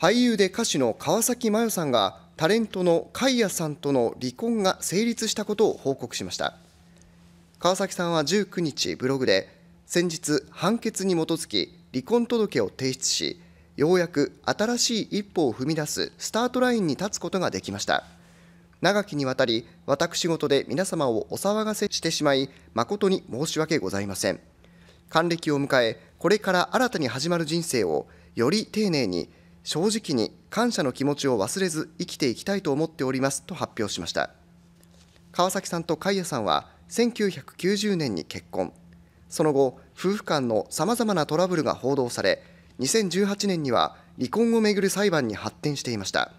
俳優で歌手の川崎麻世さんがタレントの海也さんとの離婚が成立したことを報告しました川崎さんは19日ブログで先日判決に基づき離婚届を提出しようやく新しい一歩を踏み出すスタートラインに立つことができました長きにわたり私事で皆様をお騒がせしてしまい誠に申し訳ございません還暦を迎えこれから新たに始まる人生をより丁寧に正直に感謝の気持ちを忘れず生きていきたいと思っておりますと発表しました川崎さんとカイヤさんは1990年に結婚その後夫婦間のさまざまなトラブルが報道され2018年には離婚をめぐる裁判に発展していました